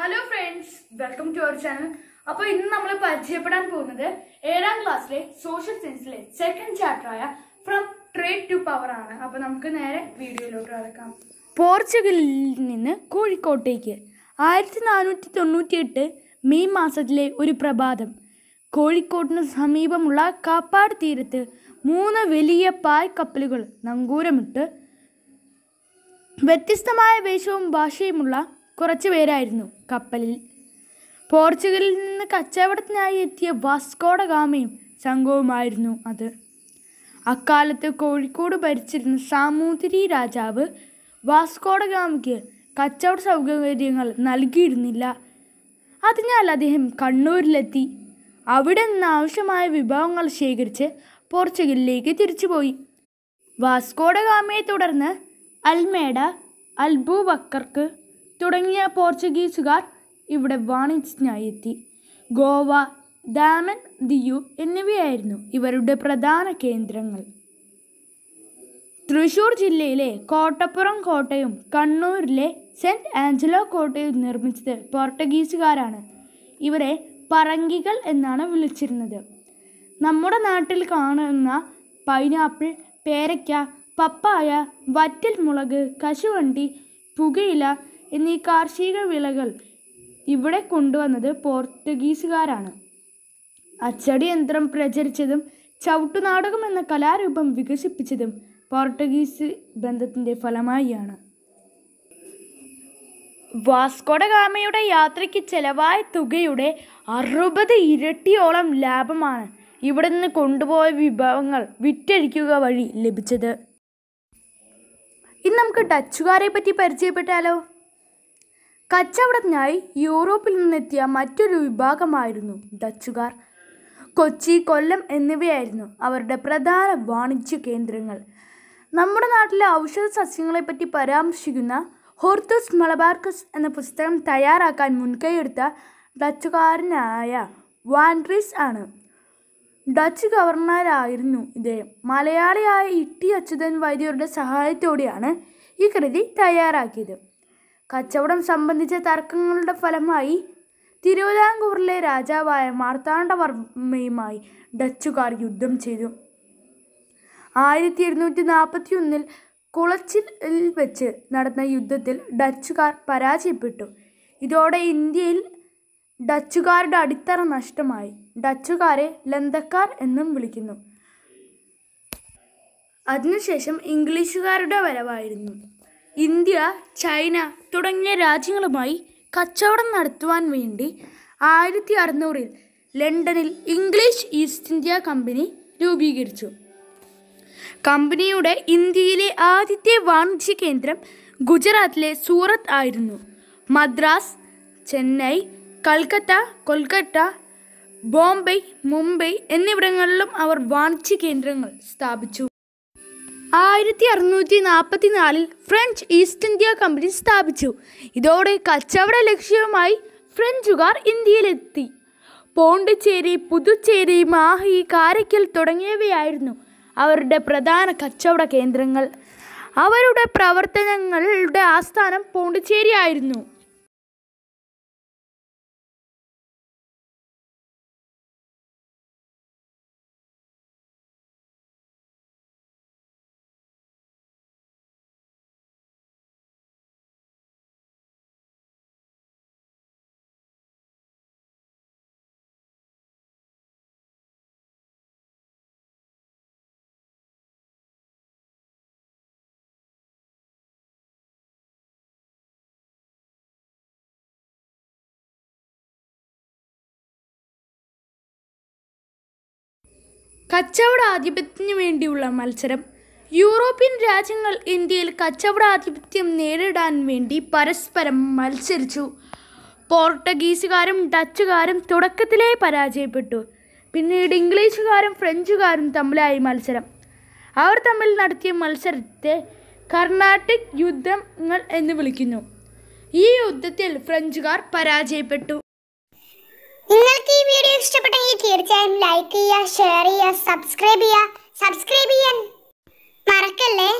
hello friends welcome to our channel അപ്പോൾ ഇന്ന് നമ്മൾ പരിചയപ്പെടാൻ പോകുന്നത് ഏഴാം ക്ലാസ്സിലെ സോഷ്യൽ സയൻസിലെ സെക്കൻഡ് ചാപ്റ്റർ ആയ ഫ്രം ട്രേഡ് ടു പവർ ആണ് അപ്പോൾ നമുക്ക് നേരെ വീഡിയോയിലോട്ട് കിടക്കാം പോർച്ചുഗലിൽ നിന്ന് കോഴിക്കോട്ടേക്ക് ആയിരത്തി നാനൂറ്റി തൊണ്ണൂറ്റി എട്ട് മെയ് മാസത്തിലെ ഒരു പ്രഭാതം കോഴിക്കോട്ടിന് സമീപമുള്ള കാപ്പാട് തീരത്ത് മൂന്ന് വലിയ പായ് കപ്പലുകൾ നങ്കൂരമിട്ട് വ്യത്യസ്തമായ വേഷവും ഭാഷയുമുള്ള കുറച്ചു പേരായിരുന്നു കപ്പലിൽ പോർച്ചുഗലിൽ നിന്ന് കച്ചവടത്തിനായി എത്തിയ വാസ്കോഡ ഗാമയും സംഘവുമായിരുന്നു അത് അക്കാലത്ത് കോഴിക്കോട് ഭരിച്ചിരുന്ന സാമൂതിരി രാജാവ് വാസ്കോഡ ഗാമയ്ക്ക് കച്ചവട സൗകര്യങ്ങൾ നൽകിയിരുന്നില്ല അതിനാൽ അദ്ദേഹം കണ്ണൂരിലെത്തി അവിടെ നിന്ന് ആവശ്യമായ വിഭവങ്ങൾ ശേഖരിച്ച് പോർച്ചുഗലിലേക്ക് തിരിച്ചുപോയി വാസ്കോഡ ഗാമയെ തുടർന്ന് അൽമേഡ അൽബൂബക്കർക്ക് തുടങ്ങിയ പോർച്ചുഗീസുകാർ ഇവിടെ വാണിജ്യത്തിനായി എത്തി ഗോവ ദാമൻ ദിയു എന്നിവയായിരുന്നു ഇവരുടെ പ്രധാന കേന്ദ്രങ്ങൾ തൃശൂർ ജില്ലയിലെ കോട്ടപ്പുറം കോട്ടയും കണ്ണൂരിലെ സെൻറ്റ് ആഞ്ചലോ കോട്ടയും നിർമ്മിച്ചത് പോർട്ടുഗീസുകാരാണ് ഇവരെ പറങ്കികൾ എന്നാണ് വിളിച്ചിരുന്നത് നമ്മുടെ നാട്ടിൽ കാണുന്ന പൈനാപ്പിൾ പേരയ്ക്ക പപ്പായ വറ്റൽ മുളക് കശുവണ്ടി പുകയില എന്നീ കാർഷിക വിളകൾ ഇവിടെ കൊണ്ടുവന്നത് പോർട്ടുഗീസുകാരാണ് അച്ചടി യന്ത്രം പ്രചരിച്ചതും ചവിട്ടുനാടകം എന്ന കലാരൂപം വികസിപ്പിച്ചതും പോർട്ടുഗീസ് ബന്ധത്തിൻ്റെ ഫലമായിയാണ് വാസ്കോഡ ഗാമയുടെ യാത്രയ്ക്ക് ചെലവായ തുകയുടെ അറുപത് ഇരട്ടിയോളം ലാഭമാണ് ഇവിടെ നിന്ന് കൊണ്ടുപോയ വിഭവങ്ങൾ വിറ്റഴിക്കുക വഴി ലഭിച്ചത് ഇന്ന് നമുക്ക് ഡച്ചുകാരെ പറ്റി പരിചയപ്പെട്ടാലോ കച്ചവടത്തിനായി യൂറോപ്പിൽ നിന്നെത്തിയ മറ്റൊരു വിഭാഗമായിരുന്നു ഡച്ചുകാർ കൊച്ചി കൊല്ലം എന്നിവയായിരുന്നു അവരുടെ പ്രധാന വാണിജ്യ കേന്ദ്രങ്ങൾ നമ്മുടെ നാട്ടിലെ ഔഷധ സസ്യങ്ങളെപ്പറ്റി പരാമർശിക്കുന്ന ഹോർത്തസ് മലബാർക്കസ് എന്ന പുസ്തകം തയ്യാറാക്കാൻ മുൻകൈയെടുത്ത ഡച്ചുകാരനായ വാൻഡ്രീസ് ആണ് ഡച്ച് ഗവർണറായിരുന്നു ഇദ്ദേഹം മലയാളിയായ ഇട്ടി അച്യുതൻ വൈദ്യരുടെ സഹായത്തോടെയാണ് ഈ കൃതി തയ്യാറാക്കിയത് കച്ചവടം സംബന്ധിച്ച തർക്കങ്ങളുടെ ഫലമായി തിരുവിതാംകൂറിലെ രാജാവായ മാർത്താണ്ഡവർമ്മയുമായി ഡച്ചുകാർ യുദ്ധം ചെയ്തു ആയിരത്തി എഴുന്നൂറ്റി നാൽപ്പത്തി ഒന്നിൽ കുളച്ചിൽ വെച്ച് നടന്ന യുദ്ധത്തിൽ ഡച്ചുകാർ പരാജയപ്പെട്ടു ഇതോടെ ഇന്ത്യയിൽ ഡച്ചുകാരുടെ അടിത്തറ നഷ്ടമായി ഡച്ചുകാരെ ലന്തക്കാർ എന്നും വിളിക്കുന്നു അതിനുശേഷം ഇംഗ്ലീഷുകാരുടെ വരവായിരുന്നു ഇന്ത്യ ചൈന തുടങ്ങിയ രാജ്യങ്ങളുമായി കച്ചവടം നടത്തുവാൻ വേണ്ടി ആയിരത്തി അറുന്നൂറിൽ ലണ്ടനിൽ ഇംഗ്ലീഷ് ഈസ്റ്റ് ഇന്ത്യ കമ്പനി രൂപീകരിച്ചു കമ്പനിയുടെ ഇന്ത്യയിലെ ആദ്യത്തെ വാണിജ്യ കേന്ദ്രം ഗുജറാത്തിലെ സൂറത്ത് ആയിരുന്നു മദ്രാസ് ചെന്നൈ കൽക്കത്ത കൊൽക്കത്ത ബോംബെ മുംബൈ എന്നിവിടങ്ങളിലും അവർ വാണിജ്യ കേന്ദ്രങ്ങൾ സ്ഥാപിച്ചു ആയിരത്തി അറുന്നൂറ്റി നാൽപ്പത്തി നാലിൽ ഫ്രഞ്ച് ഈസ്റ്റ് ഇന്ത്യ കമ്പനി സ്ഥാപിച്ചു ഇതോടെ കച്ചവട ലക്ഷ്യവുമായി ഫ്രഞ്ചുകാർ ഇന്ത്യയിലെത്തി പോണ്ടിച്ചേരി പുതുച്ചേരി മാഹി കാരയ്ക്കൽ തുടങ്ങിയവയായിരുന്നു അവരുടെ പ്രധാന കച്ചവട കേന്ദ്രങ്ങൾ അവരുടെ പ്രവർത്തനങ്ങളുടെ ആസ്ഥാനം പോണ്ടിച്ചേരി ആയിരുന്നു കച്ചവട ആധിപത്യത്തിന് വേണ്ടിയുള്ള മത്സരം യൂറോപ്യൻ രാജ്യങ്ങൾ ഇന്ത്യയിൽ കച്ചവടാധിപത്യം നേരിടാൻ വേണ്ടി പരസ്പരം മത്സരിച്ചു പോർട്ടുഗീസുകാരും ഡച്ചുകാരും തുടക്കത്തിലേ പരാജയപ്പെട്ടു പിന്നീട് ഇംഗ്ലീഷുകാരും ഫ്രഞ്ചുകാരും തമ്മിലായി മത്സരം അവർ തമ്മിൽ നടത്തിയ മത്സരത്തെ കർണാട്ടിക് യുദ്ധങ്ങൾ എന്ന് വിളിക്കുന്നു ഈ യുദ്ധത്തിൽ ഫ്രഞ്ചുകാർ പരാജയപ്പെട്ടു നിങ്ങൾക്ക് ഈ വീഡിയോ ഇഷ്ടപ്പെട്ടെങ്കിൽ തീർച്ചയായും ലൈക്ക് ചെയ്യുക ഷെയർ ചെയ്യുക സബ്സ്ക്രൈബ് ചെയ്യുക സബ്സ്ക്രൈബ് ചെയ്യാൻ മറക്കല്ലേ